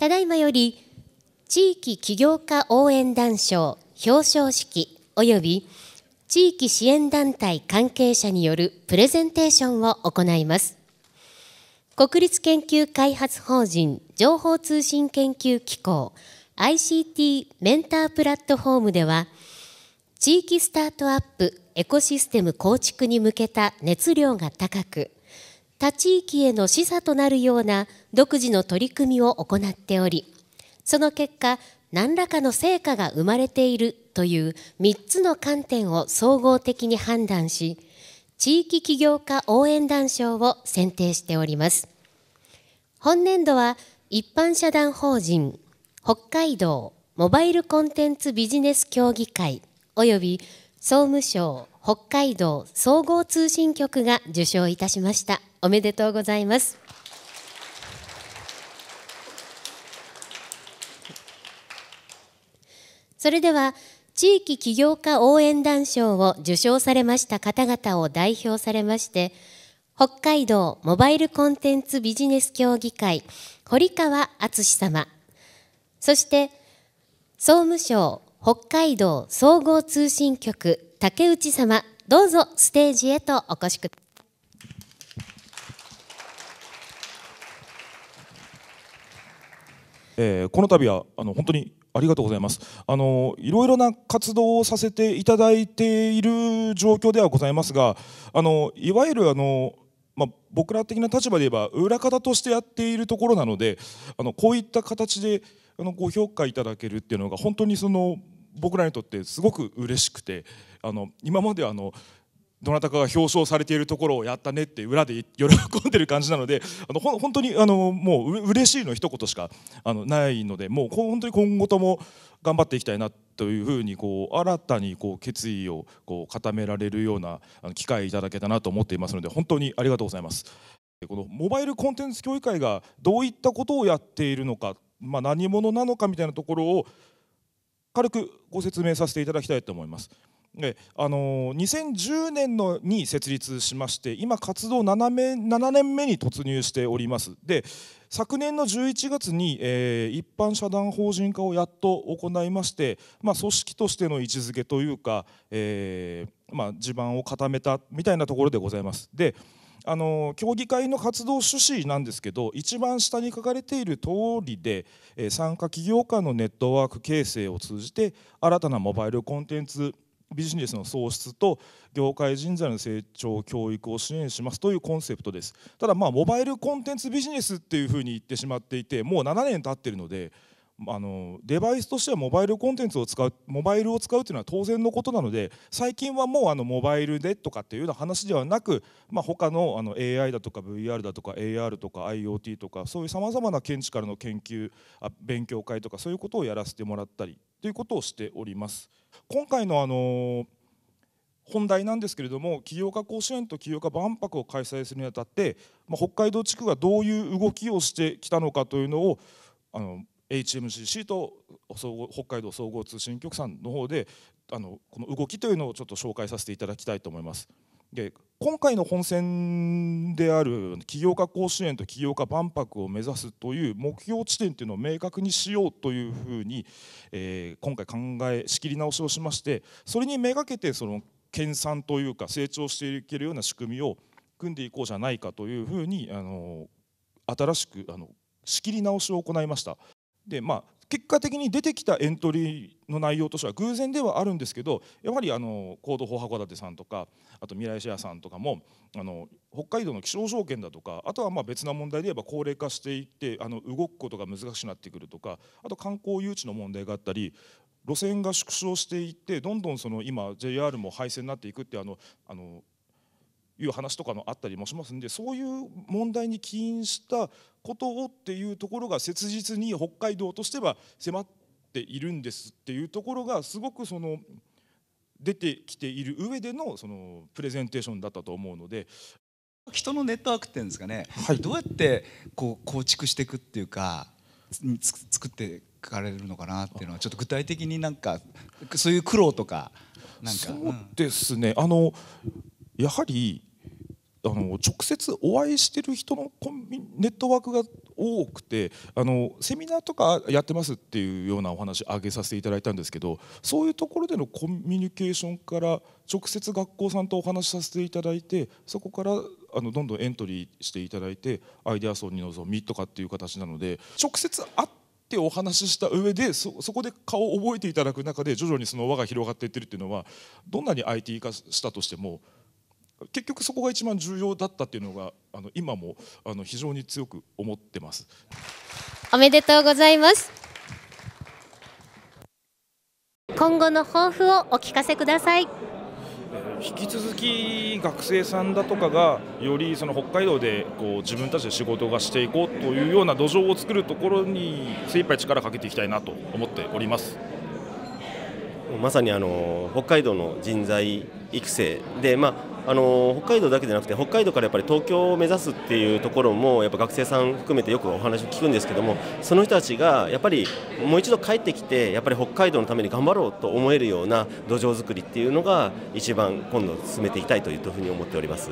ただいまより地域起業家応援団賞表彰式及び地域支援団体関係者によるプレゼンテーションを行います国立研究開発法人情報通信研究機構 ICT メンタープラットフォームでは地域スタートアップエコシステム構築に向けた熱量が高く他地域への示唆となるような独自の取り組みを行っておりその結果何らかの成果が生まれているという3つの観点を総合的に判断し地域起業家応援団賞を選定しております本年度は一般社団法人北海道モバイルコンテンツビジネス協議会及び総務省北海道総合通信局が受賞いたしましたおめでとうございますそれでは地域起業家応援団賞を受賞されました方々を代表されまして北海道モバイルコンテンツビジネス協議会堀川敦様そして総務省北海道総合通信局竹内様どうぞステージへとお越しくださいえー、この度はあの本当にありがとうございますあのいろいろな活動をさせていただいている状況ではございますがあのいわゆるあの、まあ、僕ら的な立場で言えば裏方としてやっているところなのであのこういった形であのご評価いただけるっていうのが本当にその僕らにとってすごく嬉しくてあの今まではあのどなたかが表彰されているところをやったねって裏で喜んでる感じなのであの本当にあのもう嬉しいの一言しかあのないのでもう本当に今後とも頑張っていきたいなというふうにこう新たにこう決意をこう固められるような機会いただけたなと思っていますので本当にありがとうございます。このモバイルコンテンツ協議会がどういったことをやっているのかまあ、何者なのかみたいなところを軽くご説明させていただきたいと思います。であの2010年のに設立しまして今活動 7, 7年目に突入しておりますで昨年の11月に、えー、一般社団法人化をやっと行いまして、まあ、組織としての位置づけというか、えーまあ、地盤を固めたみたいなところでございます。であの協議会の活動趣旨なんですけど一番下に書かれている通りで、え参加企業間のネットワーク形成を通じて新たなモバイルコンテンツビジネスの創出と業界人材の成長教育を支援しますというコンセプトですただまあモバイルコンテンツビジネスっていうふうに言ってしまっていてもう7年経ってるのであのデバイスとしてはモバイルコンテンツを使うモバイルを使うというのは当然のことなので最近はもうあのモバイルでとかっていうような話ではなく、まあ、他のあの AI だとか VR だとか AR とか IoT とかそういうさまざまな見地からの研究あ勉強会とかそういうことをやらせてもらったりということをしております。今回のあの本題なんですけれども起業家甲子園と起業家万博を開催するにあたって、まあ、北海道地区がどういう動きをしてきたのかというのをあの HMCC と総合北海道総合通信局さんの方であのこの動きというのをちょっと紹介させていただきたいと思います。で今回の本選である起業家甲子園と起業家万博を目指すという目標地点というのを明確にしようというふうに、えー、今回考え仕切り直しをしましてそれにめがけてその研鑽というか成長していけるような仕組みを組んでいこうじゃないかというふうにあの新しくあの仕切り直しを行いましたでまあ結果的に出てきたエントリーの内容としては偶然ではあるんですけどやはりあの行動法函館さんとかあと未来シェアさんとかもあの北海道の気象条件だとかあとはまあ別な問題で言えば高齢化していってあの動くことが難しくなってくるとかあと観光誘致の問題があったり路線が縮小していってどんどんその今 JR も廃線になっていくってあのあのいう話とかのあったりもしますんでそういう問題に起因したことをっていうところが切実に北海道としては迫っているんですっていうところがすごくその出てきている上でのそのプレゼンテーションだったと思うので人のネットワークっていうんですかね、はい、どうやってこう構築していくっていうか作っていかれるのかなっていうのはちょっと具体的になんかそういう苦労とかなんかそうですね、うん、あのやはりあの直接お会いしてる人のコンビネットワークが多くてあのセミナーとかやってますっていうようなお話挙げさせていただいたんですけどそういうところでのコミュニケーションから直接学校さんとお話しさせていただいてそこからあのどんどんエントリーしていただいてアイデアソンに臨みとかっていう形なので直接会ってってお話しした上でそそこで顔を覚えていただく中で徐々にその輪が広がっていってるっていうのはどんなに IT 化したとしても結局そこが一番重要だったっていうのがあの今もあの非常に強く思ってますおめでとうございます今後の抱負をお聞かせください引き続き学生さんだとかがよりその北海道でこう自分たちで仕事がしていこうというような土壌を作るところに精一杯力かけていきたいなと思っておりますまさにあの北海道の人材育成で、まああの北海道だけじゃなくて北海道からやっぱり東京を目指すっていうところもやっぱ学生さん含めてよくお話を聞くんですけどもその人たちがやっぱりもう一度帰ってきてやっぱり北海道のために頑張ろうと思えるような土壌づくりっていうのが一番今度進めていきたいというふうに思っております。